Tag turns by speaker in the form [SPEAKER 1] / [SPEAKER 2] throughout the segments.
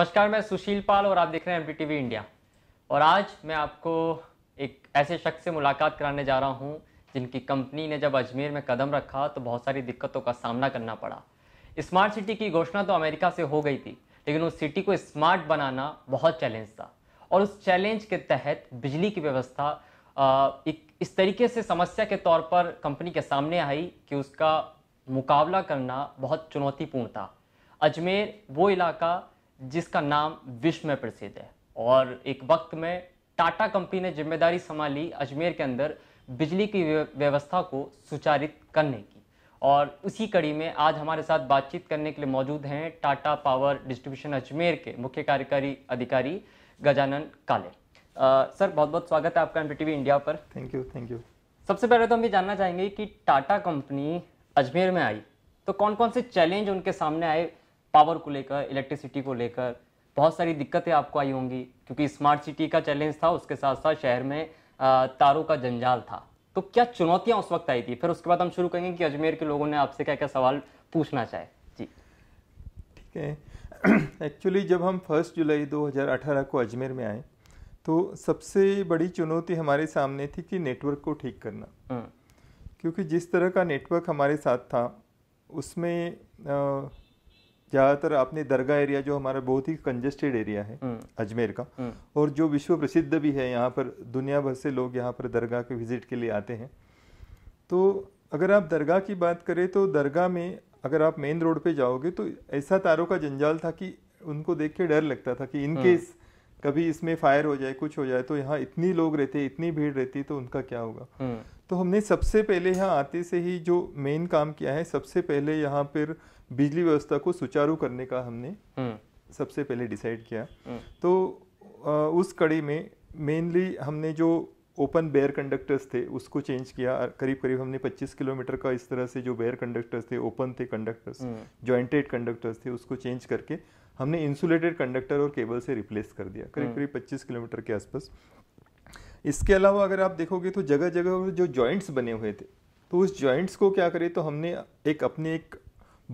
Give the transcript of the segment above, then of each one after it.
[SPEAKER 1] नमस्कार मैं सुशील पाल और आप देख रहे हैं एम टी इंडिया और आज मैं आपको एक ऐसे शख्स से मुलाकात कराने जा रहा हूँ जिनकी कंपनी ने जब अजमेर में कदम रखा तो बहुत सारी दिक्कतों का सामना करना पड़ा स्मार्ट सिटी की घोषणा तो अमेरिका से हो गई थी लेकिन उस सिटी को स्मार्ट बनाना बहुत चैलेंज था और उस चैलेंज के तहत बिजली की व्यवस्था एक इस तरीके से समस्या के तौर पर कंपनी के सामने आई कि उसका मुकाबला करना बहुत चुनौतीपूर्ण था अजमेर वो इलाका जिसका नाम विश्व में प्रसिद्ध है और एक वक्त में टाटा कंपनी ने जिम्मेदारी संभाली अजमेर के अंदर बिजली की व्यवस्था को सुचारित करने की और उसी कड़ी में आज हमारे साथ बातचीत करने के लिए मौजूद हैं टाटा पावर डिस्ट्रीब्यूशन अजमेर के मुख्य कार्यकारी अधिकारी गजानन काले आ, सर बहुत बहुत स्वागत है आपका एम इंडिया पर थैंक यू थैंक यू सबसे पहले तो हम ये जानना चाहेंगे कि टाटा कंपनी अजमेर में आई तो कौन कौन से चैलेंज उनके सामने आए पावर को लेकर इलेक्ट्रिसिटी को लेकर बहुत सारी दिक्कतें आपको आई होंगी क्योंकि स्मार्ट सिटी का चैलेंज था उसके साथ साथ शहर में तारों का जंजाल था तो क्या चुनौतियां उस वक्त आई थी फिर उसके बाद हम शुरू करेंगे कि अजमेर के लोगों ने आपसे क्या क्या सवाल पूछना चाहे जी
[SPEAKER 2] ठीक है एक्चुअली जब हम फर्स्ट जुलाई 2018 को अजमेर में आए तो सबसे बड़ी चुनौती हमारे सामने थी कि नेटवर्क को ठीक करना हम्म। क्योंकि जिस तरह का नेटवर्क हमारे साथ था उसमें ज़्यादातर आपने दरगाह एरिया जो हमारा बहुत ही कंजेस्टेड एरिया है हम्म। अजमेर का हम्म। और जो विश्व प्रसिद्ध भी है यहाँ पर दुनिया भर से लोग यहाँ पर दरगाह के विज़िट के लिए आते हैं तो अगर आप दरगाह की बात करें तो दरगाह में अगर आप मेन रोड पे जाओगे तो ऐसा तारों का जंजाल था कि उनको देख के डर लगता था कि इनकेस हम्म। कभी इसमें फायर हो जाए कुछ हो जाए तो यहाँ इतनी लोग रहते इतनी भीड़ रहती तो उनका क्या होगा तो हमने सबसे पहले यहाँ आते से ही जो मेन काम किया है सबसे पहले यहाँ पर बिजली व्यवस्था को सुचारू करने का हमने हम्म। सबसे पहले डिसाइड किया हम्म। तो आ, उस कड़ी में मेनली हमने जो ओपन बेयर कंडक्टर्स थे उसको चेंज किया करीब करीब हमने 25 किलोमीटर का इस तरह से जो बेयर कंडक्टर्स थे ओपन थे कंडक्टर्स जॉइंटेड कंडक्टर्स थे उसको चेंज करके हमने इंसुलेटेड कंडक्टर और केबल से रिप्लेस कर दिया करीब करीब 25 किलोमीटर के आसपास इसके अलावा अगर आप देखोगे तो जगह जगह जो जॉइंट्स बने हुए थे तो उस जॉइंट्स को क्या करें तो हमने एक अपने एक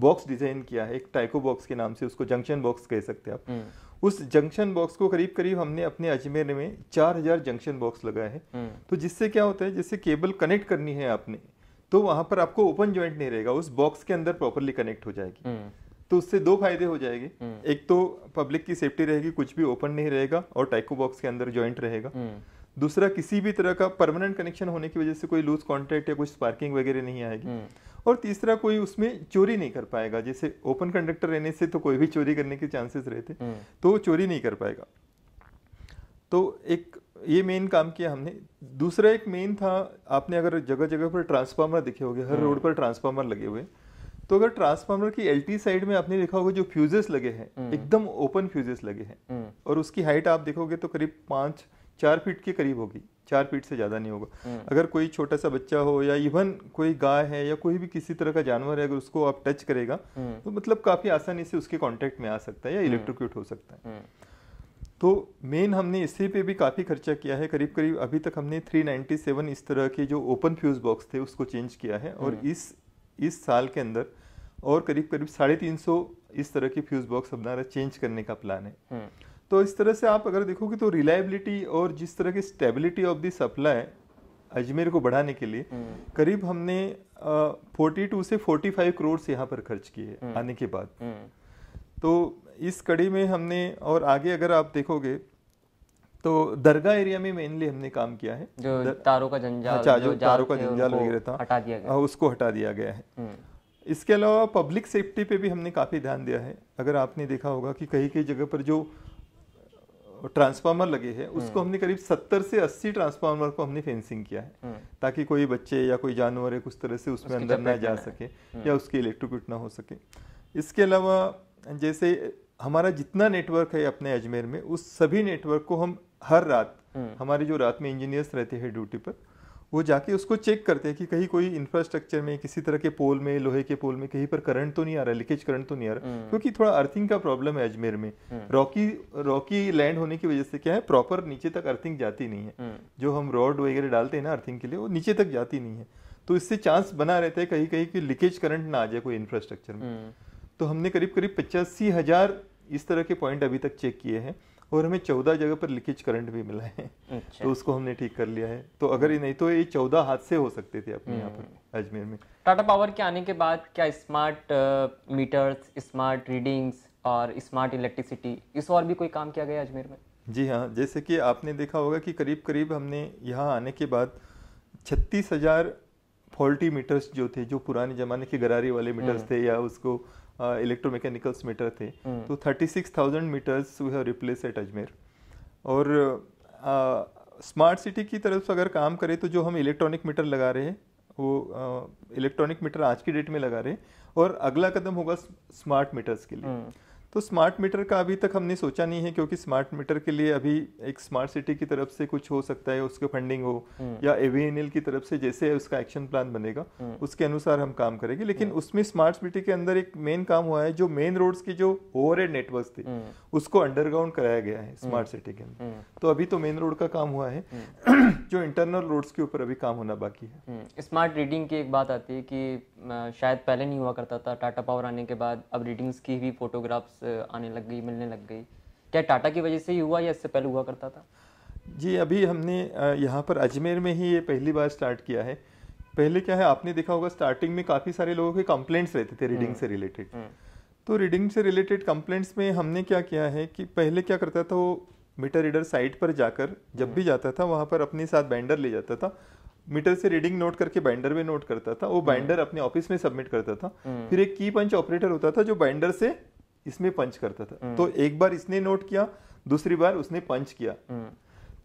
[SPEAKER 2] बॉक्स डिजाइन किया है एक टाइको बॉक्स के नाम से उसको जंक्शन बॉक्स कह सकते हैं आप हम्म। उस जंक्शन बॉक्स को करीब करीब हमने अपने अजमेर में चार हजार जंक्शन बॉक्स लगाए हैं हम्म। तो जिससे क्या होता है जिससे केबल कनेक्ट करनी है आपने तो वहां पर आपको ओपन ज्वाइंट नहीं रहेगा उस बॉक्स के अंदर प्रॉपरली कनेक्ट हो जाएगी हम्म। तो उससे दो फायदे हो जाएंगे एक तो पब्लिक की सेफ्टी रहेगी कुछ भी ओपन नहीं रहेगा और टाइको बॉक्स के अंदर ज्वाइंट रहेगा दूसरा किसी भी तरह का परमानेंट कनेक्शन होने की वजह से कोई लूज कॉन्टेक्ट या कुछ स्पार्किंग वगैरह नहीं आएगी और तीसरा कोई उसमें चोरी नहीं कर पाएगा जैसे ओपन कंडक्टर रहने से तो कोई भी चोरी करने के चांसेस रहते हम्म। तो वो चोरी नहीं कर पाएगा तो एक ये मेन काम किया हमने दूसरा एक मेन था आपने अगर जगह जगह पर ट्रांसफार्मर देखे होंगे हर हम्म। रोड पर ट्रांसफार्मर लगे हुए तो अगर ट्रांसफार्मर की एल साइड में आपने देखा होगा जो फ्यूजेस लगे हैं हम्म। एकदम ओपन फ्यूजेस लगे हैं और उसकी हाइट आप देखोगे तो करीब पांच चार फीट के करीब होगी चार फीट से ज़्यादा नहीं होगा हम्म। अगर कोई छोटा सा बच्चा हो या इवन कोई गाय है या कोई भी किसी तरह का जानवर है अगर उसको आप टच करेगा हम्म। तो मतलब काफ़ी आसानी से उसके कॉन्टेक्ट में आ सकता है या इलेक्ट्रोक्यूट हम्म। हो सकता है तो मेन हमने इसी पे भी काफ़ी खर्चा किया है करीब करीब अभी तक हमने 397 इस तरह के जो ओपन फ्यूज़ बॉक्स थे उसको चेंज किया है और इस इस साल के अंदर और करीब करीब साढ़े तीन सौ इस तरह के फ्यूज़ बॉक्स हमारा चेंज करने का प्लान है तो इस तरह से आप अगर देखोगे तो रिलायबिलिटी और जिस तरह की stability of the supply Ajmer को बढ़ाने के लिए हम्म। करीब हमने फोर्टी टू से फोर्टी फाइव करोड़ यहाँ पर खर्च किए हम्म। आने के बाद
[SPEAKER 1] हम्म।
[SPEAKER 2] तो इस कड़ी में हमने और आगे अगर आप देखोगे तो दरगाह एरिया में मेनली हमने काम किया है जो दर... तारों का जंजाल अच्छा जो, जो तारों का जंजाल वगैरह था हटा दिया गया हाँ, उसको हटा दिया गया है इसके अलावा पब्लिक सेफ्टी पे भी हमने काफ़ी ध्यान दिया है अगर आपने देखा होगा कि कहीं कई जगह पर जो ट्रांसफार्मर लगे हैं हम्म। उसको हमने करीब सत्तर से अस्सी ट्रांसफार्मर को हमने फेंसिंग किया है हम्म। ताकि कोई बच्चे या कोई जानवर है कुछ तरह से उसमें अंदर ना जा सके हम्म। या उसकी इलेक्ट्रिक्यूट ना हो सके इसके अलावा जैसे हमारा जितना नेटवर्क है अपने अजमेर में उस सभी नेटवर्क को हम हर रात हमारे जो रात में इंजीनियर्स रहते हैं ड्यूटी पर वो जाके उसको चेक करते हैं कि कहीं कोई इंफ्रास्ट्रक्चर में किसी तरह के पोल में लोहे के पोल में कहीं पर करंट तो नहीं आ रहा है लीकेज करंट तो नहीं आ रहा हम्म। क्योंकि थोड़ा अर्थिंग का प्रॉब्लम है अजमेर में रॉकी रॉकी लैंड होने की वजह से क्या है प्रॉपर नीचे तक अर्थिंग जाती नहीं है हम्म। जो हम रॉड वगैरह डालते हैं ना अर्थिंग के लिए वो नीचे तक जाती नहीं है तो इससे चांस बना रहता है कहीं कहीं की लीकेज करंट ना आ जाए कोई इंफ्रास्ट्रक्चर में हम्म। तो हमने करीब करीब पचासी हजार इस तरह के पॉइंट अभी तक चेक किए हैं और हमें चौदह जगह पर लीकेज करंट भी मिला है अच्छा। तो उसको हमने ठीक कर लिया है तो अगर ये नहीं तो ये चौदह हादसे हो सकते थे अपने यहाँ पर हम्म। अजमेर में
[SPEAKER 1] टाटा पावर के आने के बाद क्या स्मार्ट मीटर्स स्मार्ट रीडिंग्स और स्मार्ट इलेक्ट्रिसिटी इस और भी कोई काम किया गया अजमेर में जी हाँ जैसे
[SPEAKER 2] कि आपने देखा होगा कि करीब करीब हमने यहाँ आने के बाद छत्तीस हज़ार फॉल्टी मीटर्स जो थे जो पुराने ज़माने के गरारी वाले मीटर्स हम्म। थे या उसको इलेक्ट्रोमैकेनिकल्स मीटर थे हम्म। तो thirty six thousand meters we have replace at Ajmer और स्मार्ट सिटी की तरफ से अगर काम करें तो जो हम इलेक्ट्रॉनिक मीटर लगा रहे हैं वो इलेक्ट्रॉनिक मीटर आज की डेट में लगा रहे हैं और अगला कदम होगा स्मार्ट मीटर्स के लिए हम्म। तो स्मार्ट मीटर का अभी तक हमने सोचा नहीं है क्योंकि स्मार्ट मीटर के लिए अभी एक स्मार्ट सिटी की तरफ से कुछ हो सकता है उसके फंडिंग हो हम्म। या एवीएनएल की तरफ से जैसे उसका एक्शन प्लान बनेगा हम्म। उसके अनुसार हम काम करेंगे लेकिन हम्म। उसमें स्मार्ट सिटी के अंदर एक मेन काम हुआ है जो मेन रोड्स की जो ओवर नेटवर्क थे उसको अंडरग्राउंड कराया गया है स्मार्ट सिटी के अंदर तो अभी तो मेन रोड का काम हुआ है जो इंटरनल रोड्स के ऊपर अभी काम होना बाकी
[SPEAKER 1] है स्मार्ट रीडिंग की एक बात आती है कि शायद पहले नहीं हुआ करता था टाटा पावर आने के बाद अब रीडिंग्स की भी फोटोग्राफ्स आने लग गई मिलने लग गई क्या टाटा की वजह से ही हुआ या इससे पहले हुआ करता था
[SPEAKER 2] जी अभी हमने यहाँ पर अजमेर में ही ये पहली बार स्टार्ट किया है पहले क्या है आपने देखा होगा स्टार्टिंग में काफ़ी सारे लोगों के कंप्लेंट्स रहते थे रीडिंग हम्म, से रिलेटेड हम्म। तो रीडिंग से रिलेटेड कंप्लेंट्स में हमने क्या किया है कि पहले क्या करता था वो मीटर रीडर साइट पर जाकर जब भी हम्म। जाता था वहाँ पर अपने साथ बैंडर ले जाता था मीटर से रीडिंग नोट करके बाइंडर में नोट करता था वो बाइंडर अपने ऑफिस में सबमिट करता था फिर एक की पंच ऑपरेटर होता था जो बाइंडर से इसमें पंच करता था हम्म। तो एक बार इसने नोट किया दूसरी बार उसने पंच किया हम्म।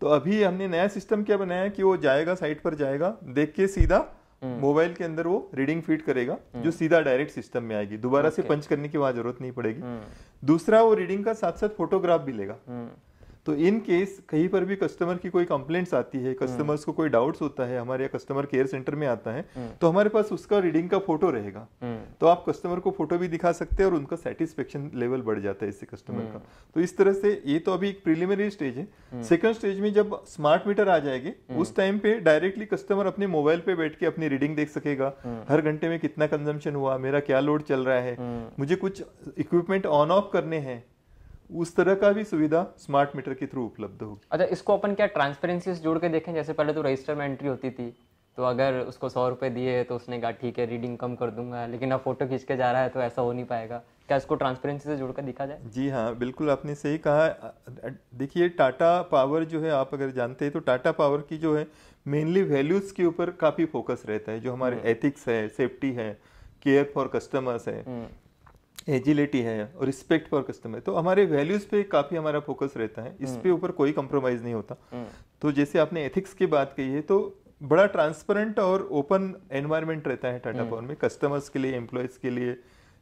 [SPEAKER 2] तो अभी हमने नया सिस्टम क्या बनाया कि वो जाएगा साइट पर जाएगा देख के सीधा हम्म। मोबाइल के अंदर वो रीडिंग फीड करेगा जो सीधा डायरेक्ट सिस्टम में आएगी दोबारा से पंच करने की वहां जरूरत नहीं पड़ेगी दूसरा वो रीडिंग का साथ साथ फोटोग्राफ भी लेगा तो इन केस कहीं पर भी कस्टमर की कोई कंप्लेंट्स आती है कस्टमर्स को कोई डाउट्स होता है हमारे यहाँ कस्टमर केयर सेंटर में आता है हम्म। तो हमारे पास उसका रीडिंग का फोटो रहेगा हम्म। तो आप कस्टमर को फोटो भी दिखा सकते हैं और उनका सेटिस्फेक्शन लेवल बढ़ जाता है इससे कस्टमर का हम्म। तो इस तरह से ये तो अभी एक प्रिलिमिनरी स्टेज है सेकंड स्टेज में जब स्मार्ट मीटर आ जाएंगे उस टाइम पे डायरेक्टली कस्टमर अपने मोबाइल पे बैठ के अपनी रीडिंग देख सकेगा हर घंटे में कितना कंजम्पशन हुआ मेरा क्या लोड चल रहा है मुझे कुछ इक्विपमेंट ऑन ऑफ करने हैं उस तरह का भी सुविधा स्मार्ट मीटर के थ्रू उपलब्ध होगी
[SPEAKER 1] अच्छा इसको अपन क्या ट्रांसपेरेंसी से जोड़ के देखें जैसे पहले तो रजिस्टर में एंट्री होती थी तो अगर उसको सौ रुपये दिए तो उसने कहा ठीक है रीडिंग कम कर दूंगा लेकिन अब फोटो खींच के जा रहा है तो ऐसा हो नहीं पाएगा क्या इसको ट्रांसपेरेंसी से जुड़कर दिखा जाए
[SPEAKER 2] जी हाँ बिल्कुल आपने सही कहा देखिए टाटा पावर जो है आप अगर जानते हैं तो टाटा पावर की जो है मेनली वैल्यूज़ के ऊपर काफ़ी फोकस रहता है जो हमारे एथिक्स हम्म। है सेफ्टी है केयर फॉर कस्टमर्स है हम्म। एजिलिटी है और रिस्पेक्ट फॉर कस्टमर तो हमारे वैल्यूज पे काफी हमारा फोकस रहता है इस हम्म। पे ऊपर कोई कंप्रोमाइज नहीं होता हम्म। तो जैसे आपने एथिक्स की बात कही है तो बड़ा ट्रांसपेरेंट और ओपन एनवायरनमेंट रहता है टाटा पावर हम्म। में कस्टमर्स के लिए एम्प्लॉयज के लिए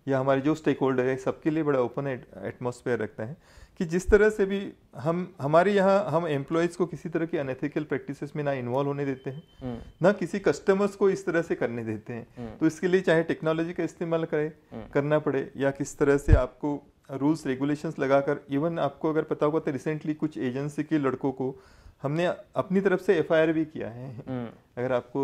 [SPEAKER 2] या हमारे जो स्टेक होल्डर है सबके लिए बड़ा ओपन एटमोसफेयर रखता है कि जिस तरह से भी हम हमारे यहाँ हम एम्प्लॉयज़ को किसी तरह की अनएथिकल प्रैक्टिसेस में ना इन्वॉल्व होने देते हैं हम्म। ना किसी कस्टमर्स को इस तरह से करने देते हैं हम्म। तो इसके लिए चाहे टेक्नोलॉजी का इस्तेमाल करें हम्म। करना पड़े या किस तरह से आपको रूल्स रेगुलेशंस लगाकर इवन आपको अगर पता होगा तो रिसेंटली कुछ एजेंसी के लड़कों को हमने अपनी तरफ से एफ भी किया है हम्म। अगर आपको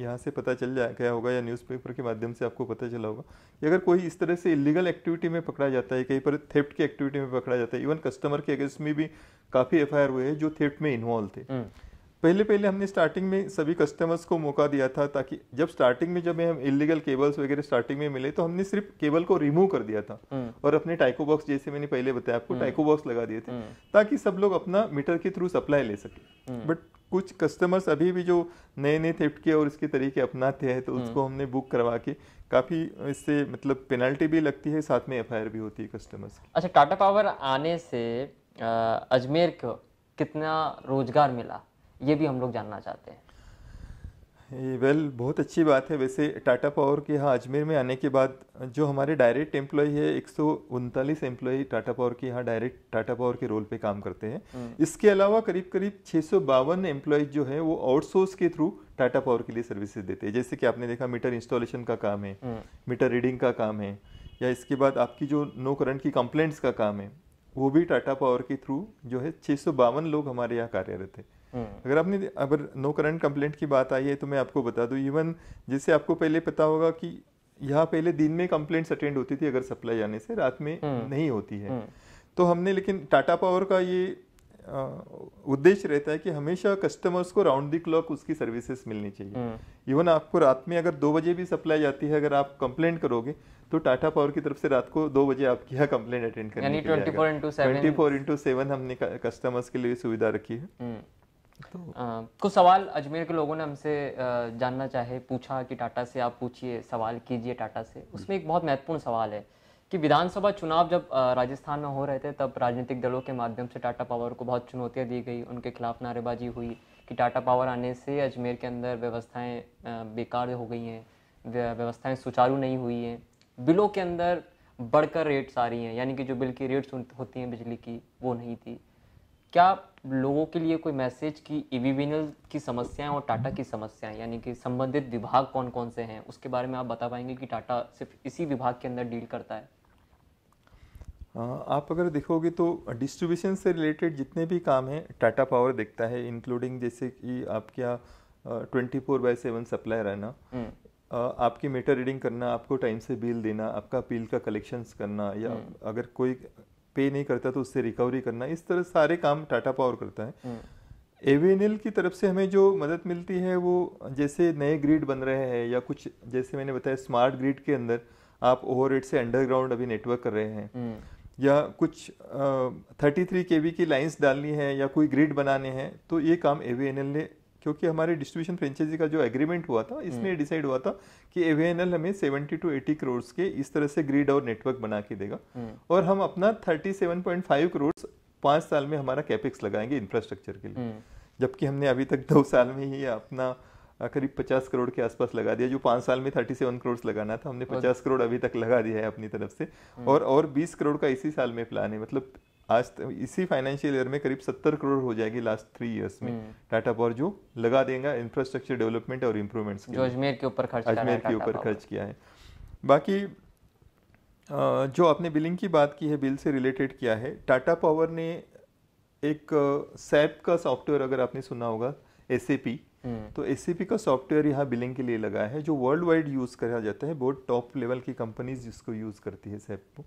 [SPEAKER 2] यहाँ से पता चल जा गया होगा या न्यूज़पेपर के माध्यम से आपको पता चला होगा कि अगर कोई इस तरह से इलीगल एक्टिविटी में पकड़ा जाता है कहीं पर थेफ्ट की एक्टिविटी में पकड़ा जाता है इवन कस्टमर के अगेंस्ट में भी काफ़ी एफ हुए हैं जो थेफ्ट में इन्वॉल्व थे हम्म। पहले पहले हमने स्टार्टिंग में सभी कस्टमर्स को मौका दिया था ताकि जब स्टार्टिंग में जब हम इलीगल केबल्स वगैरह स्टार्टिंग में मिले तो हमने सिर्फ केबल को रिमूव कर दिया था हम्म। और अपने टाइको बॉक्स जैसे मैंने पहले बताया आपको टाइको हम्म। बॉक्स लगा दिए थे हम्म। ताकि सब लोग अपना मीटर के थ्रू सप्लाई ले सके बट कुछ कस्टमर्स अभी भी जो नए नए थे के और इसके तरीके अपनाते हैं तो उसको हमने बुक करवा के काफ़ी इससे मतलब पेनल्टी भी लगती है साथ में एफ भी होती है कस्टमर्स
[SPEAKER 1] अच्छा टाटा पावर आने से अजमेर को कितना रोजगार मिला ये भी हम लोग जानना चाहते हैं
[SPEAKER 2] वेल well, बहुत अच्छी बात है वैसे टाटा पावर के यहाँ अजमेर में आने के बाद जो हमारे डायरेक्ट एम्प्लॉय है एक सौ उनतालीस एम्प्लॉय टाटा पावर के यहाँ डायरेक्ट टाटा पावर के रोल पे काम करते हैं हम्म। इसके अलावा करीब करीब छः सौ बावन एम्प्लॉय जो है वो आउटसोर्स के थ्रू टाटा पावर के लिए सर्विसेज देते हैं जैसे कि आपने देखा मीटर इंस्टॉलेशन का काम है मीटर हम्म। रीडिंग का काम है या इसके बाद आपकी जो नो करंट की कंप्लेंट्स का काम है वो भी टाटा पावर के थ्रू जो है छः लोग हमारे यहाँ कार्यरत है हम्म। अगर आपने अगर नो करंट कंप्लेंट की बात आई है तो मैं आपको बता दूं इवन जिससे आपको पहले पता होगा कि यहाँ पहले दिन में कंप्लेंट्स अटेंड होती थी अगर सप्लाई आने से रात में हम्म। नहीं होती है हम्म। तो हमने लेकिन टाटा पावर का ये उद्देश्य रहता है कि हमेशा कस्टमर्स को राउंड दी क्लॉक उसकी सर्विसेज मिलनी चाहिए इवन आपको रात में अगर दो बजे भी सप्लाई आती है अगर आप कंप्लेंट करोगे तो टाटा पावर की तरफ से रात को दो बजे आपकी यहाँ कंप्लेंट अटेंड करनी ट्वेंटी फोर इंटू सेवन हमने कस्टमर्स के लिए सुविधा रखी है
[SPEAKER 1] तो कुछ सवाल अजमेर के लोगों ने हमसे जानना चाहे पूछा कि टाटा से आप पूछिए सवाल कीजिए टाटा से हम्म। उसमें एक बहुत महत्वपूर्ण सवाल है कि विधानसभा चुनाव जब राजस्थान में हो रहे थे तब राजनीतिक दलों के माध्यम से टाटा पावर को बहुत चुनौतियाँ दी गई उनके खिलाफ नारेबाजी हुई कि टाटा पावर आने से अजमेर के अंदर व्यवस्थाएँ बेकार हो गई हैं व्यवस्थाएँ सुचारू नहीं हुई हैं बिलों के अंदर बढ़कर रेट्स आ रही हैं यानी कि जो बिल की रेट्स होती हैं बिजली की वो नहीं थी क्या लोगों के लिए कोई मैसेज कि ई की समस्याएं और टाटा की समस्याएं यानी कि संबंधित विभाग कौन कौन से हैं उसके बारे में आप बता पाएंगे कि टाटा सिर्फ इसी विभाग के अंदर डील करता है
[SPEAKER 2] आप अगर देखोगे तो डिस्ट्रीब्यूशन से रिलेटेड जितने भी काम हैं टाटा पावर देखता है इंक्लूडिंग जैसे कि आपके यहाँ twenty four by seven supply रहना हम्म। आपकी मीटर रीडिंग करना आपको टाइम से बिल देना आपका बिल का कलेक्शंस करना या हम्म। अगर कोई पे नहीं करता तो उससे रिकवरी करना इस तरह सारे काम टाटा पावर करता है एवीएनएल हम्म। की तरफ से हमें जो मदद मिलती है वो जैसे नए ग्रिड बन रहे हैं या कुछ जैसे मैंने बताया स्मार्ट ग्रिड के अंदर आप ओवर से अंडरग्राउंड अभी नेटवर्क कर रहे हैं हम्म। या कुछ थर्टी थ्री के की लाइन्स डालनी है या कोई ग्रिड बनाने हैं तो ये काम ए ने क्योंकि हमारे डिस्ट्रीब्यूशन फ्रेंचाइजी का जो एग्रीमेंट हुआ था इसमें डिसाइड हम्म। हुआ था कि एवीएनएल हमें सेवेंटी टू एटी करोड़ के इस तरह से ग्रीड और नेटवर्क बना के देगा हम्म। और हम अपना thirty seven point five crore पांच साल में हमारा कैपेक्स लगाएंगे इंफ्रास्ट्रक्चर के लिए हम्म। जबकि हमने अभी तक दो साल में ही अपना करीब पचास करोड़ के आसपास लगा दिया जो पांच साल में थर्टी सेवन करोड़ लगाना था हमने पचास करोड़ अभी तक लगा दिया है अपनी तरफ से और और बीस करोड़ का इसी साल में प्लान है मतलब आज इसी फाइनेंशियल ईयर में करीब सत्तर करोड़ हो जाएगी लास्ट थ्री इयर्स में टाटा हम्म। पावर जो लगा देगा इंफ्रास्ट्रक्चर डेवलपमेंट और इम्प्रूवमेंट्स जो अजमेर के ऊपर खर्च अजमेर के ऊपर खर्च किया है बाकी जो आपने बिलिंग की बात की है बिल से रिलेटेड किया है टाटा पावर ने एक सैप का सॉफ्टवेयर अगर आपने सुना होगा एस हम्म। तो एस का सॉफ्टवेयर यहाँ बिलिंग के लिए लगा है जो वर्ल्ड वाइड यूज़ करा जाता है बहुत टॉप लेवल की कंपनीज जिसको यूज़ करती है सैप को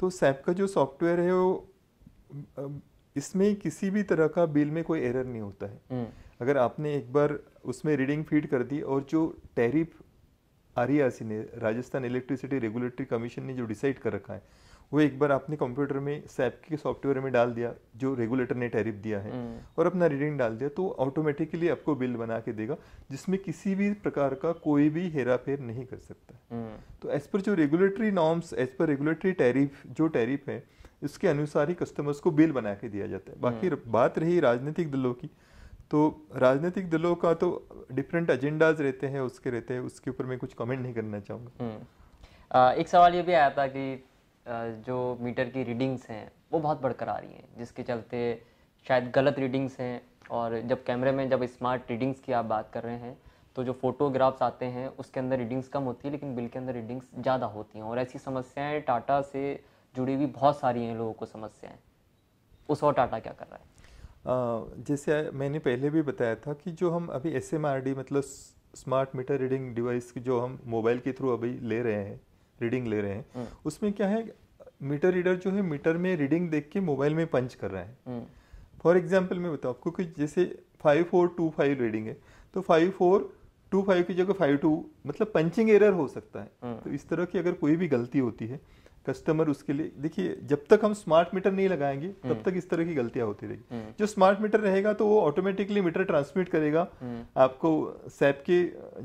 [SPEAKER 2] तो सैप का जो सॉफ्टवेयर है वो इसमें किसी भी तरह का बिल में कोई एरर नहीं होता है हम्म। अगर आपने एक बार उसमें रीडिंग फीड कर दी और जो टैरिफ आरईआरसी ने राजस्थान इलेक्ट्रिसिटी रेगुलेटरी कमीशन ने जो डिसाइड कर रखा है वो एक बार आपने कंप्यूटर में सैप के सॉफ्टवेयर में डाल दिया जो रेगुलेटर ने टैरिफ दिया है हम्म। और अपना रीडिंग डाल दिया तो ऑटोमेटिकली आपको बिल बना के देगा जिसमें किसी भी प्रकार का कोई भी हेरा फेर नहीं कर सकता हम्म। तो एज पर जो रेगुलेटरी नॉर्म्स एज पर रेगुलेटरी टैरिफ जो टैरिफ है इसके अनुसार ही कस्टमर्स को बिल बना के दिया जाता है बाकी हम्म। बात रही राजनीतिक दलों की तो राजनीतिक दलों का तो डिफरेंट एजेंडाज रहते हैं उसके रहते हैं उसके ऊपर मैं कुछ कमेंट नहीं करना चाहूँगा हम्म।
[SPEAKER 1] एक सवाल ये भी आया था कि जो मीटर की रीडिंग्स हैं वो बहुत बढ़कर आ रही हैं जिसके चलते शायद गलत रीडिंग्स हैं और जब कैमरे में जब स्मार्ट रीडिंग्स की आप बात कर रहे हैं तो जो फोटोग्राफ्स आते हैं उसके अंदर रीडिंग्स कम होती है लेकिन बिल के अंदर रीडिंग्स ज़्यादा होती हैं और ऐसी समस्याएं टाटा से जुड़ी हुई बहुत सारी हैं लोगों को समस्याएं उस और टाटा क्या कर रहा
[SPEAKER 2] है जैसे मैंने पहले भी बताया था कि जो हम अभी एस मतलब स्मार्ट मीटर रीडिंग डिवाइस की जो हम मोबाइल के थ्रू अभी ले रहे हैं रीडिंग ले रहे हैं हम्म। उसमें क्या है मीटर रीडर जो है मीटर में रीडिंग देख के मोबाइल में पंच कर रहा है फॉर एग्जाम्पल हम्म। मैं बताऊँ आपको कि जैसे five four two five reading है तो फाइव फोर टू फाइव की जगह फाइव टू मतलब पंचिंग एरर हो सकता है हम्म। तो इस तरह की अगर कोई भी गलती होती है कस्टमर उसके लिए देखिए जब तक हम स्मार्ट मीटर नहीं लगाएंगे तब हम्म। तक इस तरह की गलतियां होती रहेगी हम्म। जो स्मार्ट मीटर रहेगा तो वो ऑटोमेटिकली मीटर ट्रांसमिट करेगा हम्म। आपको सैप के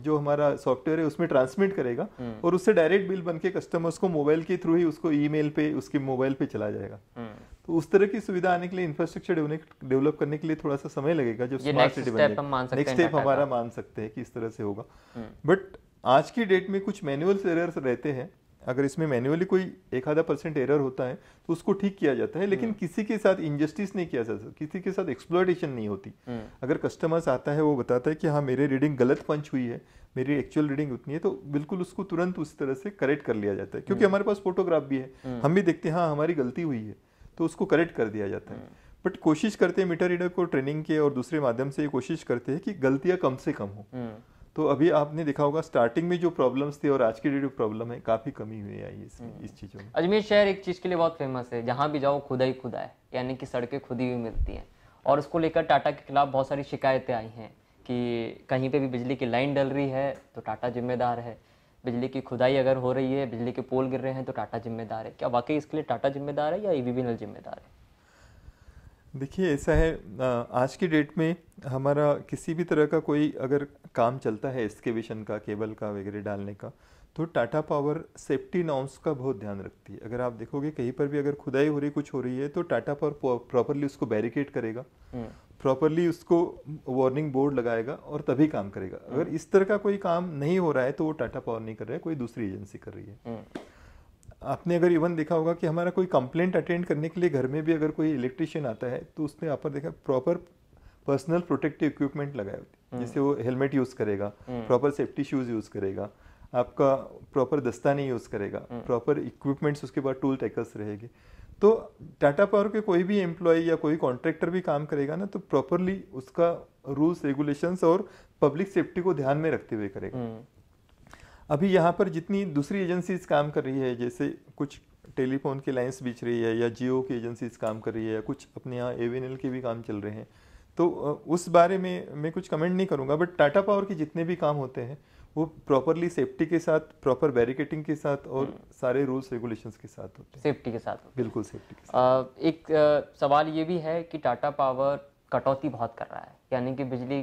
[SPEAKER 2] जो हमारा सॉफ्टवेयर है उसमें ट्रांसमिट करेगा और उससे डायरेक्ट बिल बन के कस्टमर्स को मोबाइल के थ्रू ही उसको ईमेल पे उसके मोबाइल पे चला जाएगा तो उस तरह की सुविधा आने के लिए इंफ्रास्ट्रक्चर डेवलप करने के लिए थोड़ा सा समय लगेगा जो स्मार्ट सिटी नेक्स्ट स्टेप हमारा मान सकते हैं कि इस तरह से होगा बट आज की डेट में कुछ मैनुअल एरर्स रहते हैं अगर इसमें मैन्युअली कोई एक आधा परसेंट एरर होता है तो उसको ठीक किया जाता है लेकिन हम्म। किसी के साथ इनजस्टिस नहीं किया जाता किसी के साथ एक्सप्लोटेशन नहीं होती हम्म। अगर कस्टमर्स आता है वो बताता है कि हाँ मेरी रीडिंग गलत पंच हुई है मेरी एक्चुअल रीडिंग उतनी है तो बिल्कुल उसको तुरंत उस तरह से करेक्ट कर लिया जाता है क्योंकि हम्म। हमारे पास फोटोग्राफ भी है हम भी देखते हैं हाँ हमारी गलती हुई है तो उसको करेक्ट कर दिया जाता है बट कोशिश करते हैं मीटर रीडर को ट्रेनिंग के और दूसरे माध्यम से ये कोशिश करते हैं कि गलतियाँ कम से कम हो तो अभी आपने देखा होगा स्टार्टिंग में जो प्रॉब्लम्स थे और आज की डेट में प्रॉब्लम है काफ़ी कमी हुई है इसमें इस हम्म। चीज़ों में
[SPEAKER 1] अजमेर शहर एक चीज़ के लिए बहुत फेमस है जहाँ भी जाओ खुदा ही खुदा है यानी कि सड़कें खुदी हुई मिलती हैं और उसको लेकर टाटा के खिलाफ बहुत सारी शिकायतें आई हैं कि कहीं पे भी बिजली की लाइन डल रही है तो टाटा जिम्मेदार है बिजली की खुदाई अगर हो रही है बिजली के पोल गिर रहे हैं तो टाटा जिम्मेदार है क्या वाकई इसके लिए टाटा जिम्मेदार है या ई जिम्मेदार है
[SPEAKER 2] देखिए ऐसा है आज की डेट में हमारा किसी भी तरह का कोई अगर काम चलता है एक्सकेविशन का केबल का वगैरह डालने का तो टाटा पावर सेफ्टी नॉर्म्स का बहुत ध्यान रखती है अगर आप देखोगे कहीं पर भी अगर खुदाई हो रही कुछ हो रही है तो टाटा पावर प्रॉपरली उसको बैरिकेड करेगा हम्म। प्रॉपरली उसको वार्निंग बोर्ड लगाएगा और तभी काम करेगा हम्म। अगर इस तरह का कोई काम नहीं हो रहा है तो वो टाटा पावर नहीं कर रहा है कोई दूसरी एजेंसी कर रही है हम्म। आपने अगर इवन देखा होगा कि हमारा कोई कंप्लेंट अटेंड करने के लिए घर में भी अगर कोई इलेक्ट्रिशियन आता है तो उसने आप देखा प्रॉपर पर्सनल प्रोटेक्टिव इक्विपमेंट लगाए होते जैसे वो हेलमेट यूज़ करेगा प्रॉपर सेफ्टी शूज़ यूज़ करेगा आपका प्रॉपर दस्ताने यूज़ करेगा प्रॉपर हम्म। इक्विपमेंट्स उसके बाद टूल टैक्स रहेगी तो टाटा पावर के कोई भी एम्प्लॉय या कोई कॉन्ट्रैक्टर भी काम करेगा ना तो प्रॉपरली उसका रूल्स रेगुलेशंस और पब्लिक सेफ्टी को ध्यान में रखते हुए करेगा हम्म। अभी यहाँ पर जितनी दूसरी एजेंसीज काम कर रही है जैसे कुछ टेलीफोन की लाइन्स बेच रही है या जियो की एजेंसीज काम कर रही है या कुछ अपने यहाँ ए वी के भी काम चल रहे हैं तो उस बारे में मैं कुछ कमेंट नहीं करूँगा बट टाटा पावर के जितने भी काम होते हैं वो प्रॉपरली सेफ्टी के साथ प्रॉपर बैरिकेटिंग के साथ और हम्म।
[SPEAKER 1] सारे रूल्स रेगुलेशंस के साथ होते हैं सेफ्टी के साथ बिल्कुल सेफ्टी के साथ आ, एक आ, सवाल ये भी है कि टाटा पावर कटौती बहुत कर रहा है यानी कि बिजली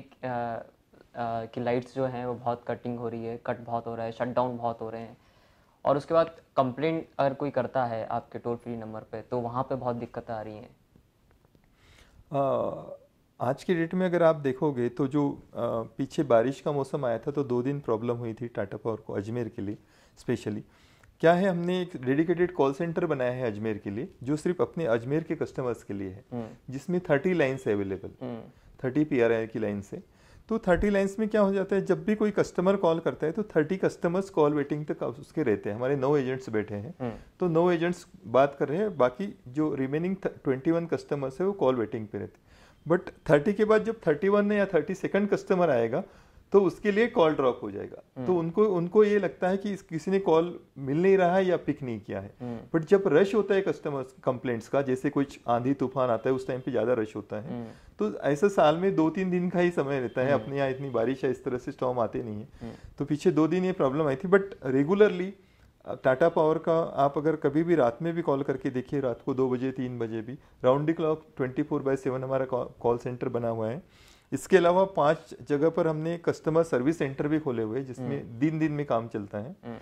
[SPEAKER 1] कि लाइट्स जो हैं वो बहुत कटिंग हो रही है कट बहुत हो रहा है शट डाउन बहुत हो रहे हैं और उसके बाद कंप्लेंट अगर कोई करता है आपके टोल फ्री नंबर पे तो वहाँ पे बहुत दिक्कतें आ रही हैं
[SPEAKER 2] आज की डेट में अगर आप देखोगे तो जो पीछे बारिश का मौसम आया था तो दो दिन प्रॉब्लम हुई थी टाटा पावर को अजमेर के लिए स्पेशली क्या है हमने एक डेडिकेटेड कॉल सेंटर बनाया है अजमेर के लिए जो सिर्फ अपने अजमेर के कस्टमर्स के लिए है हम्म। जिसमें thirty lines available thirty P की लाइन्स है तो थर्टी लाइन्स में क्या हो जाता है जब भी कोई कस्टमर कॉल करता है तो थर्टी कस्टमर्स कॉल वेटिंग तक उसके रहते हैं हमारे नौ एजेंट्स बैठे हैं हम्म। तो नौ एजेंट्स बात कर रहे हैं बाकी जो रिमेनिंग ट्वेंटी वन कस्टमर्स है वो कॉल वेटिंग पे रहते हैं बट थर्टी के बाद जब थर्टी वन या थर्टी सेकेंड कस्टमर आएगा तो उसके लिए कॉल ड्रॉप हो जाएगा हम्म। तो उनको उनको ये लगता है कि किसी ने कॉल मिल नहीं रहा है या पिक नहीं किया है बट हम्म। जब रश होता है कस्टमर्स कंप्लेंट्स का जैसे कुछ आंधी तूफान आता है उस टाइम पे ज़्यादा रश होता है हम्म। तो ऐसा साल में दो तीन दिन का ही समय रहता है अपने यहाँ इतनी बारिश है इस तरह से स्टॉम आते नहीं है तो पीछे दो दिन ये प्रॉब्लम आई थी बट रेगुलरली टाटा पावर का आप अगर कभी भी रात में भी कॉल करके देखिए रात को दो बजे तीन बजे भी round the clock twenty four by seven हमारा कॉल सेंटर बना हुआ है इसके अलावा पांच जगह पर हमने कस्टमर सर्विस सेंटर भी खोले हुए जिसमें हम्म। दिन दिन में काम चलता है हम्म।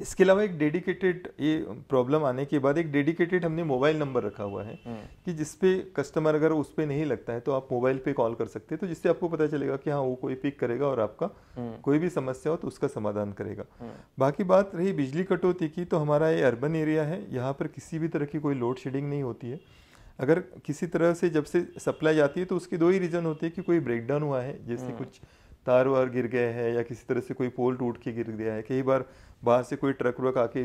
[SPEAKER 2] इसके अलावा एक डेडिकेटेड ये प्रॉब्लम आने के बाद एक डेडिकेटेड हमने मोबाइल नंबर रखा हुआ है हम्म। कि जिसपे कस्टमर अगर उस पर नहीं लगता है तो आप मोबाइल पे कॉल कर सकते हैं तो जिससे आपको पता चलेगा कि हाँ वो कोई पिक करेगा और आपका कोई भी समस्या हो तो उसका समाधान करेगा बाकी बात रही बिजली कटौती की तो हमारा ये अर्बन एरिया है यहाँ पर किसी भी तरह की कोई लोड शेडिंग नहीं होती है अगर किसी तरह से जब से सप्लाई आती है तो उसके दो ही रीज़न होते हैं कि कोई ब्रेकडाउन हुआ है जैसे हम्म। कुछ तार वार गिर गए हैं या किसी तरह से कोई पोल टूट के गिर गया है कई बार बाहर से कोई ट्रक व्रक आके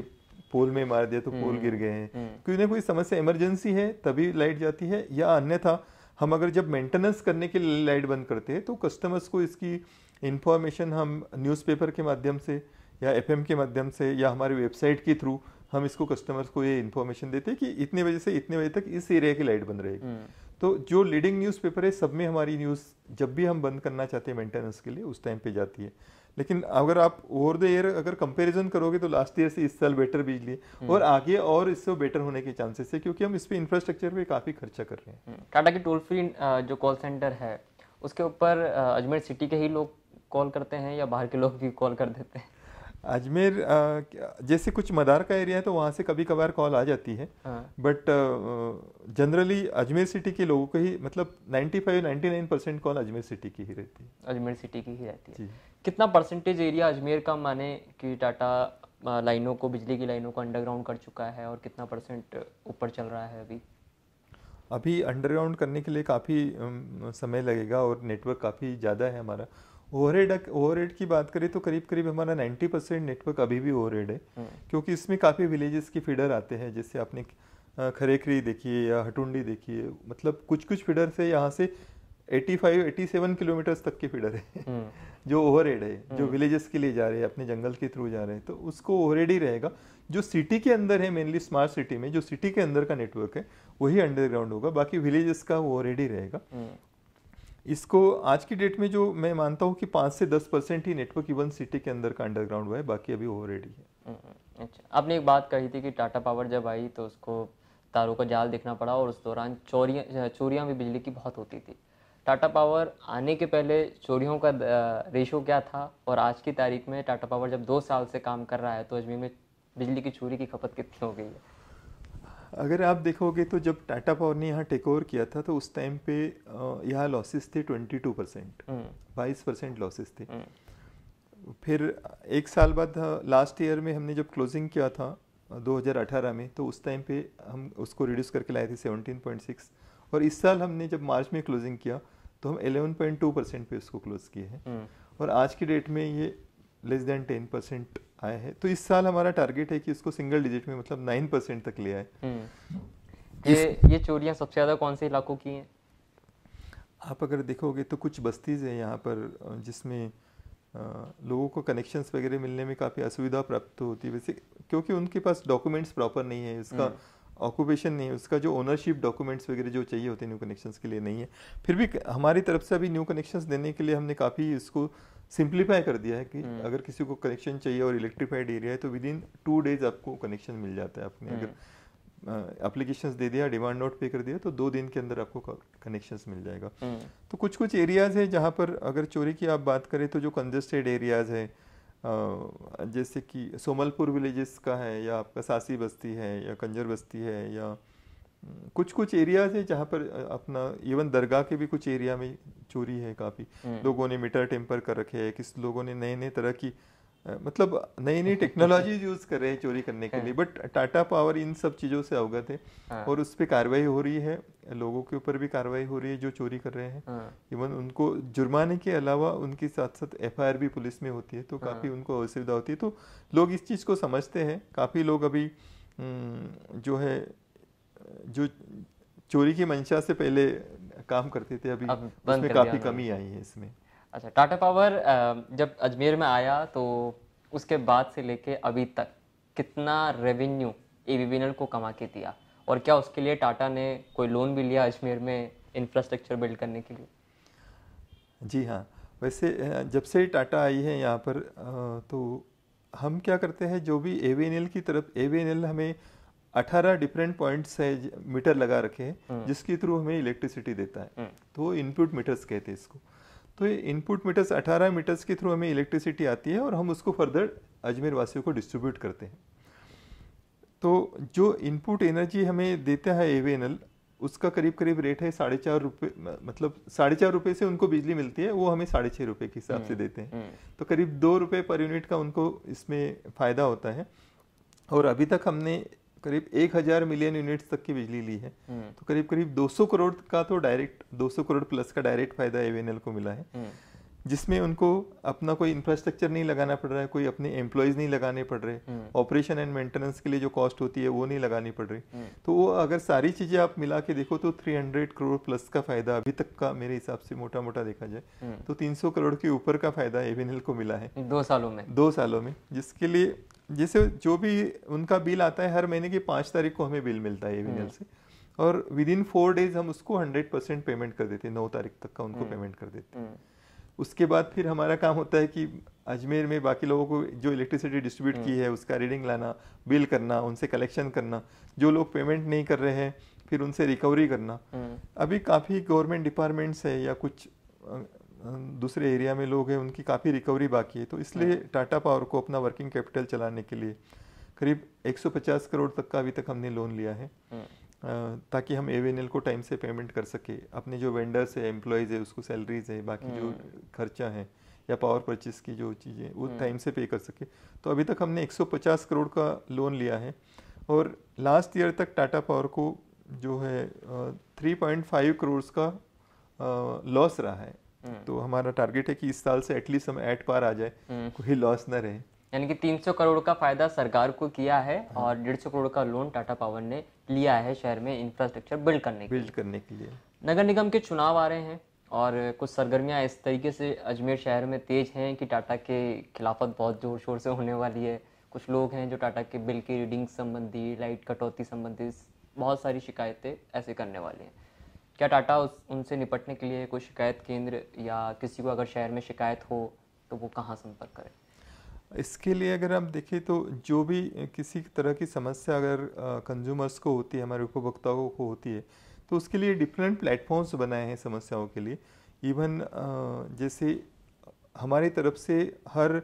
[SPEAKER 2] पोल में मार दिया तो पोल हम्म। गिर गए हैं हम्म। क्योंकि ना कोई समस्या इमरजेंसी है तभी लाइट जाती है या अन्यथा हम अगर जब मेंटेनेंस करने के लिए लाइट बंद करते हैं तो कस्टमर्स को इसकी इन्फॉर्मेशन हम न्यूज़पेपर के माध्यम से या एफ के माध्यम से या हमारी वेबसाइट के थ्रू हम इसको कस्टमर्स को ये इन्फॉर्मेशन देते कि इतने बजे से इतने बजे तक इस एरिया की लाइट बंद रहेगी हम्म। तो जो लीडिंग न्यूज़पेपर है सब में हमारी न्यूज़ जब भी हम बंद करना चाहते हैं मेंटेनेंस के लिए उस टाइम पे जाती है लेकिन अगर आप ओवर द ईयर अगर कंपैरिजन करोगे तो लास्ट ईयर से इस साल बेटर बिजली और हम्म। आगे और इससे बेटर होने के चांसेस है क्योंकि
[SPEAKER 1] हम इस पर इंफ्रास्ट्रक्चर पे काफ़ी खर्चा कर रहे हैं टाटा हम्म। की टोल फ्री जो कॉल सेंटर है उसके ऊपर अजमेर सिटी के ही लोग कॉल करते हैं या बाहर के लोग भी कॉल कर देते हैं अजमेर जैसे कुछ
[SPEAKER 2] मदार का एरिया है तो वहाँ से कभी कभार कॉल आ जाती है हाँ। बट जनरली अजमेर सिटी के लोगों को ही मतलब 95 99 परसेंट कॉल अजमेर सिटी की ही रहती है
[SPEAKER 1] अजमेर सिटी की ही रहती है कितना परसेंटेज एरिया अजमेर का माने कि टाटा लाइनों को बिजली की लाइनों को अंडरग्राउंड कर चुका है और कितना परसेंट ऊपर चल रहा है अभी
[SPEAKER 2] अभी अंडरग्राउंड करने के लिए काफ़ी समय लगेगा और नेटवर्क काफ़ी ज़्यादा है हमारा ओवरहेड ओवरहेड की बात करें तो करीब करीब हमारा 90 परसेंट नेटवर्क अभी भी ओवरहेड है हम्म। क्योंकि इसमें काफ़ी विलेजेस की फीडर आते हैं जैसे आपने खरेखरी देखिए या हटुंडी देखिए मतलब कुछ कुछ फीडर से यहाँ से 85 87 किलोमीटर तक के फीडर हम्म। है जो ओवरहेड है जो विलेजेस के लिए जा रहे हैं अपने जंगल के थ्रू जा रहे हैं तो उसको ओवरहेड ही रहेगा जो सिटी के अंदर है मेनली स्मार्ट सिटी में जो सिटी के अंदर का नेटवर्क है वही अंडरग्राउंड होगा बाकी विलेजेस का ओवरहेड ही रहेगा हम्म। इसको आज की डेट में जो मैं मानता हूँ कि पाँच से दस परसेंट ही नेटवर्क इवन सिटी के अंदर का अंडरग्राउंड हुआ है बाकी अभी ओवर है
[SPEAKER 1] हम्म, अच्छा आपने एक बात कही थी कि टाटा पावर जब आई तो उसको तारों का जाल देखना पड़ा और उस दौरान चोरियाँ चोरियाँ भी बिजली की बहुत होती थी टाटा पावर आने के पहले चोरियों का रेशो क्या था और आज की तारीख में टाटा पावर जब दो साल से काम कर रहा है तो अजमेर में बिजली की चोरी की खपत कितनी हो गई है
[SPEAKER 2] अगर आप देखोगे तो जब टाटा पावर ने यहाँ टेक ओवर किया था तो उस टाइम पे यहाँ लॉसेस थे 22 परसेंट हम्म। बाईस परसेंट लॉसेस थे हम्म। फिर एक साल बाद लास्ट हाँ, ईयर में हमने जब क्लोजिंग किया था 2018 में तो उस टाइम पे हम उसको रिड्यूस करके लाए थे 17.6 और इस साल हमने जब मार्च में क्लोजिंग किया तो हम 11.2 परसेंट पे उसको क्लोज किए हैं हम्म। और आज की डेट में ये लेस देन 10 परसेंट आए हैं तो इस साल हमारा टारगेट है कि इसको सिंगल डिजिट में मतलब नाइन परसेंट तक ले आए हम्म। ये ये चोरियां सबसे ज़्यादा कौन
[SPEAKER 1] से इलाकों की हैं
[SPEAKER 2] आप अगर देखोगे तो कुछ बस्तीज़ हैं यहाँ पर जिसमें लोगों को कनेक्शंस वगैरह मिलने में काफ़ी असुविधा प्राप्त होती है वैसे क्योंकि उनके पास डॉक्यूमेंट्स प्रॉपर नहीं है इसका नहीं। हम्म। ऑक्यूपेशन नहीं है उसका जो ओनरशिप डॉक्यूमेंट्स वगैरह जो चाहिए होते हैं न्यू कनेक्शंस के लिए नहीं है फिर भी हमारी तरफ से अभी न्यू कनेक्शंस देने के लिए हमने काफ़ी इसको सिंप्लीफाई कर दिया है कि हम्म। अगर किसी को कनेक्शन चाहिए और इलेक्ट्रीफाइड एरिया है तो विद इन टू डेज आपको कनेक्शन मिल जाता है आपने अगर हम्म। अप्लीकेशन दे दिया डिमांड नोट पे कर दिया तो दो दिन के अंदर आपको कनेक्शन मिल जाएगा हम्म। तो कुछ कुछ एरियाज़ है जहाँ पर अगर चोरी की आप बात करें तो जो कंजेस्टेड एरियाज़ है जैसे कि सोमलपुर विलेजेस का है या आपका सासी बस्ती है या कंजर बस्ती है या कुछ कुछ एरियाज है जहाँ पर अपना इवन दरगाह के भी कुछ एरिया में चोरी है काफ़ी हम्म। लोगों ने मीटर टेम्पर कर रखे है किस लोगों ने नए नए तरह की मतलब नई नई टेक्नोलॉजी यूज़ कर रहे हैं चोरी करने के लिए बट टाटा पावर इन सब चीज़ों से अवगत है हाँ। और उस पर कार्रवाई हो रही है लोगों के ऊपर भी कार्रवाई हो रही है जो चोरी कर रहे हैं इवन हाँ। उनको जुर्माने के अलावा उनके साथ साथ एफ भी पुलिस में होती है तो हाँ। काफ़ी उनको असुविधा होती है तो लोग इस चीज़ को समझते हैं काफ़ी लोग अभी जो है जो चोरी की मंशा से पहले काम करते थे अभी उसमें काफ़ी कमी
[SPEAKER 1] आई है इसमें अच्छा टाटा पावर जब अजमेर में आया तो उसके बाद से लेके अभी तक कितना रेवेन्यू ए बी विनर को कमा के दिया और क्या उसके लिए टाटा ने कोई लोन भी लिया अजमेर में इंफ्रास्ट्रक्चर बिल्ड करने के लिए
[SPEAKER 2] जी हाँ वैसे जब से टाटा आई है यहाँ पर तो हम क्या करते हैं जो भी ए की तरफ ए हमें 18 डिफरेंट पॉइंट्स है मीटर लगा रखे हैं हम्म। जिसके थ्रू हमें इलेक्ट्रिसिटी देता है हम्म। तो इनपुट मीटर्स कहते हैं इसको तो ये इनपुट मीटर्स 18 मीटर्स के थ्रू हमें इलेक्ट्रिसिटी आती है और हम उसको फर्दर अजमेर वासियों को डिस्ट्रीब्यूट करते हैं तो जो इनपुट एनर्जी हमें देता है एवेनल उसका करीब करीब रेट है साढ़े चार रुपये मतलब साढ़े चार रुपये से उनको बिजली मिलती है वो हमें साढ़े छः रुपये के हिसाब से हम्म, देते हैं हम्म। तो करीब दो रुपये पर यूनिट का उनको इसमें फ़ायदा होता है और अभी तक हमने करीब एक हजार मिलियन यूनिट्स तक की बिजली ली है हम्म। तो करीब करीब 200 करोड़ का तो डायरेक्ट 200 करोड़ प्लस का डायरेक्ट फायदा एवेनएल को मिला है हम्म। जिसमें उनको अपना कोई इंफ्रास्ट्रक्चर नहीं लगाना पड़ रहा है कोई अपने एम्प्लॉयज नहीं लगाने पड़ रहे ऑपरेशन एंड मेंटेनेंस के लिए जो कॉस्ट होती है वो नहीं लगानी पड़ रही हम्म। तो वो अगर सारी चीज़ें आप मिला के देखो तो 300 करोड़ प्लस का फायदा अभी तक का मेरे हिसाब से मोटा मोटा देखा जाए तो 300 करोड़ के ऊपर का फायदा एवेनएल को मिला है दो सालों में दो सालों में जिसके लिए जैसे जो भी उनका बिल आता है हर महीने की पाँच तारीख को हमें बिल मिलता है ए हम्म। से और विद इन फोर डेज हम उसको हंड्रेड परसेंट पेमेंट कर देते हैं नौ तारीख तक का उनको पेमेंट हम्म। कर देते हैं हम्म। उसके बाद फिर हमारा काम होता है कि अजमेर में बाकी लोगों को जो इलेक्ट्रिसिटी डिस्ट्रीब्यूट की है उसका रीडिंग लाना बिल करना उनसे कलेक्शन करना जो लोग पेमेंट नहीं कर रहे हैं फिर उनसे रिकवरी करना अभी काफ़ी गवर्नमेंट डिपार्टमेंट्स है या कुछ दूसरे एरिया में लोग हैं उनकी काफ़ी रिकवरी बाकी है तो इसलिए टाटा हाँ। पावर को अपना वर्किंग कैपिटल चलाने के लिए करीब 150 करोड़ तक का अभी तक हमने लोन लिया है हाँ। ताकि हम ए को टाइम से पेमेंट कर सके अपने जो वेंडर्स है एम्प्लॉयज़ है उसको सैलरीज है बाकी जो हाँ। खर्चा है या पावर परचेस की जो चीज़ें वो टाइम से पे कर सके तो अभी तक हमने 150 करोड़ का लोन लिया है और लास्ट ईयर तक टाटा पावर को जो है 3.5 करोड़ का लॉस रहा है हम्म। तो हमारा टारगेट है कि इस साल से एटलीस्ट हम एट पार आ जाए हम्म। कोई लॉस ना रहे
[SPEAKER 1] यानी कि 300 करोड़ का फायदा सरकार को किया है हाँ। और सौ करोड़ का लोन टाटा पावर ने लिया है शहर में इंफ्रास्ट्रक्चर बिल्ड करने बिल्ड करने के लिए नगर निगम के चुनाव आ रहे हैं और कुछ सरगर्मियां इस तरीके से अजमेर शहर में तेज हैं कि टाटा के खिलाफत बहुत जोर शोर से होने वाली है कुछ लोग हैं जो टाटा के बिल की रीडिंग संबंधी लाइट कटौती संबंधी बहुत सारी शिकायतें ऐसे करने वाली हैं क्या टाटा उस उनसे निपटने के लिए कोई शिकायत केंद्र या किसी को अगर शहर में शिकायत हो तो वो कहाँ संपर्क करें
[SPEAKER 2] इसके लिए अगर आप देखें तो जो भी किसी तरह की समस्या अगर कंज्यूमर्स को होती है हमारे उपभोक्ताओं को होती है तो उसके लिए डिफरेंट प्लेटफॉर्म्स बनाए हैं समस्याओं के लिए इवन जैसे हमारी तरफ से हर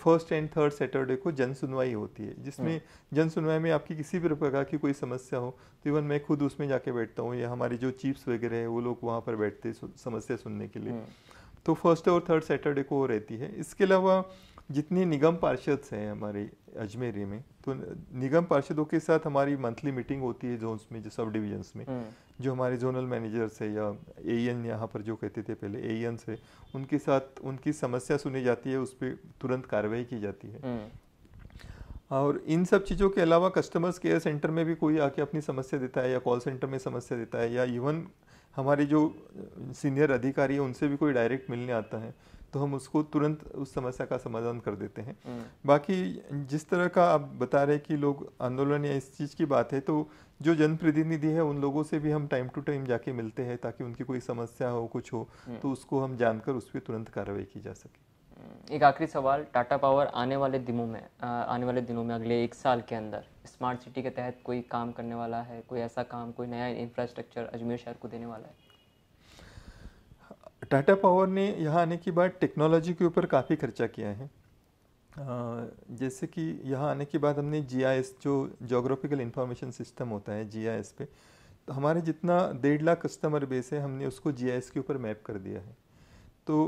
[SPEAKER 2] फर्स्ट एंड थर्ड सैटरडे को जन सुनवाई होती है जिसमें हम्म। जन सुनवाई में आपकी किसी भी प्रकार की कोई समस्या हो तो इवन मैं खुद उसमें जाके बैठता हूँ या हमारे जो चीफ्स वगैरह है वो लोग वहाँ पर बैठते समस्या सुनने के लिए हम्म। तो फर्स्ट और थर्ड सैटरडे को रहती है इसके अलावा जितनी निगम पार्षद हैं हमारे अजमेर में तो निगम पार्षदों के साथ हमारी मंथली मीटिंग होती है जोन्स में जो सब डिविजन्स में हम्म। जो हमारे जोनल मैनेजर्स है या ए एन यहाँ पर जो कहते थे पहले ए एन से उनके साथ उनकी समस्या सुनी जाती है उस पर तुरंत कार्रवाई की जाती है हम्म। और इन सब चीज़ों के अलावा कस्टमर्स केयर सेंटर में भी कोई आके अपनी समस्या देता है या कॉल सेंटर में समस्या देता है या इवन हमारे जो सीनियर अधिकारी है उनसे भी कोई डायरेक्ट मिलने आता है तो हम उसको तुरंत उस समस्या का समाधान कर देते हैं हम्म। बाकी जिस तरह का आप बता रहे कि लोग आंदोलन या इस चीज़ की बात है तो जो जनप्रतिनिधि है उन लोगों से भी हम टाइम टू टाइम जाके मिलते हैं ताकि उनकी कोई समस्या हो कुछ हो हम्म। तो उसको हम जानकर उस पर तुरंत कार्रवाई की जा सके
[SPEAKER 1] हम्म। एक आखिरी सवाल टाटा पावर आने वाले दिनों में आने वाले दिनों में अगले एक साल के अंदर स्मार्ट सिटी के तहत कोई काम करने वाला है कोई ऐसा काम कोई नया इंफ्रास्ट्रक्चर अजमेर शहर को देने वाला है
[SPEAKER 2] टाटा पावर ने यहाँ आने के बाद टेक्नोलॉजी के ऊपर काफ़ी खर्चा किया है जैसे कि यहाँ आने के बाद हमने जीआईएस जो जोग्राफिकल इंफॉर्मेशन सिस्टम होता है जीआईएस पे तो हमारे जितना डेढ़ लाख कस्टमर बेस है हमने उसको जीआईएस के ऊपर मैप कर दिया है तो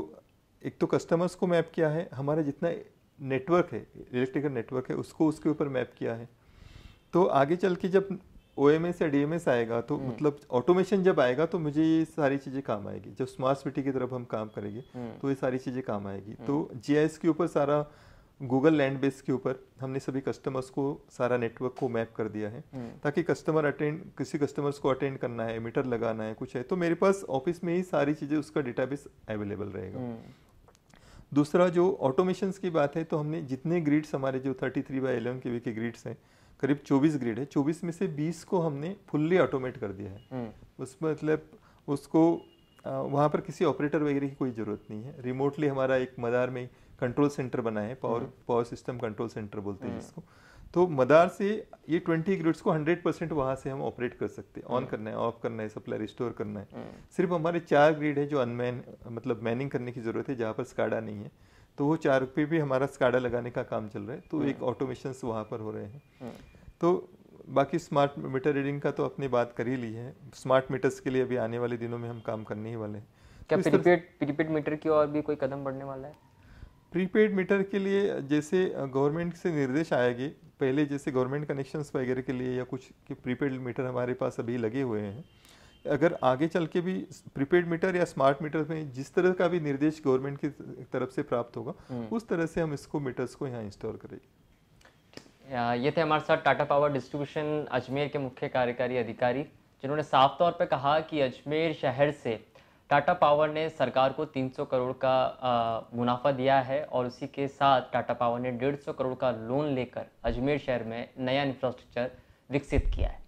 [SPEAKER 2] एक तो कस्टमर्स को मैप किया है हमारा जितना नेटवर्क है इलेक्ट्रिकल नेटवर्क है उसको उसके ऊपर मैप किया है तो आगे चल के जब ओ एम एस या डी एम एस आएगा तो हम्म। मतलब ऑटोमेशन जब आएगा तो मुझे ये सारी चीज़ें काम आएगी जब स्मार्ट सिटी की तरफ हम काम करेंगे हम्म। तो ये सारी चीज़ें काम आएगी हम्म। तो जी के ऊपर सारा गूगल लैंड बेस के ऊपर हमने सभी कस्टमर्स को सारा नेटवर्क को मैप कर दिया है ताकि कस्टमर अटेंड किसी कस्टमर्स को अटेंड करना है मीटर लगाना है कुछ है तो मेरे पास ऑफिस में ही सारी चीज़ें उसका डेटाबेस अवेलेबल रहेगा दूसरा जो ऑटोमेशन की बात है तो हमने जितने ग्रिड्स हमारे जो thirty three by eleven K V के ग्रिड्स हैं करीब 24 ग्रेड है 24 में से 20 को हमने फुल्ली ऑटोमेट कर दिया है हम्म। उसमें मतलब उसको वहाँ पर किसी ऑपरेटर वगैरह की कोई ज़रूरत नहीं है रिमोटली हमारा एक मदार में कंट्रोल सेंटर बना है power power system control centre बोलते हैं हम्म। जिसको तो मदार से ये ट्वेंटी ग्रिड्स को हंड्रेड परसेंट वहाँ से हम ऑपरेट कर सकते हैं ऑन हम्म। करना है ऑफ करना है सप्लाई रिस्टोर करना है सिर्फ हमारे चार ग्रिड है जो अनमैन मतलब मैनिंग करने की ज़रूरत है जहाँ पर स्काडा नहीं है तो वो चार पे भी हमारा स्काडा लगाने का काम चल रहा है तो एक ऑटोमेशन हम्म। वहाँ पर हो रहे हैं हम्म। तो बाकी स्मार्ट मीटर रीडिंग का तो अपनी बात कर ही ली है स्मार्ट मीटर्स के लिए अभी आने वाले दिनों में हम काम करने ही वाले हैं तो क्या प्रीपेड
[SPEAKER 1] प्रीपेड मीटर की और भी कोई कदम बढ़ने वाला है
[SPEAKER 2] प्रीपेड मीटर के लिए जैसे गवर्नमेंट से निर्देश आएगी पहले जैसे गवर्नमेंट कनेक्शंस वगैरह के लिए या कुछ प्रीपेड मीटर हमारे पास अभी लगे हुए हैं अगर आगे चल के भी प्रीपेड मीटर या स्मार्ट मीटर में जिस तरह का भी निर्देश गवर्नमेंट की तरफ से प्राप्त होगा हम्म। उस तरह से हम इसको मीटर्स को यहाँ इंस्टॉल करेंगे
[SPEAKER 1] ये थे हमारे साथ टाटा पावर डिस्ट्रीब्यूशन अजमेर के मुख्य कार्यकारी अधिकारी जिन्होंने साफ तौर पर कहा कि अजमेर शहर से टाटा पावर ने सरकार को 300 करोड़ का मुनाफा दिया है और उसी के साथ टाटा पावर ने 150 करोड़ का लोन लेकर अजमेर शहर में नया इंफ्रास्ट्रक्चर विकसित किया है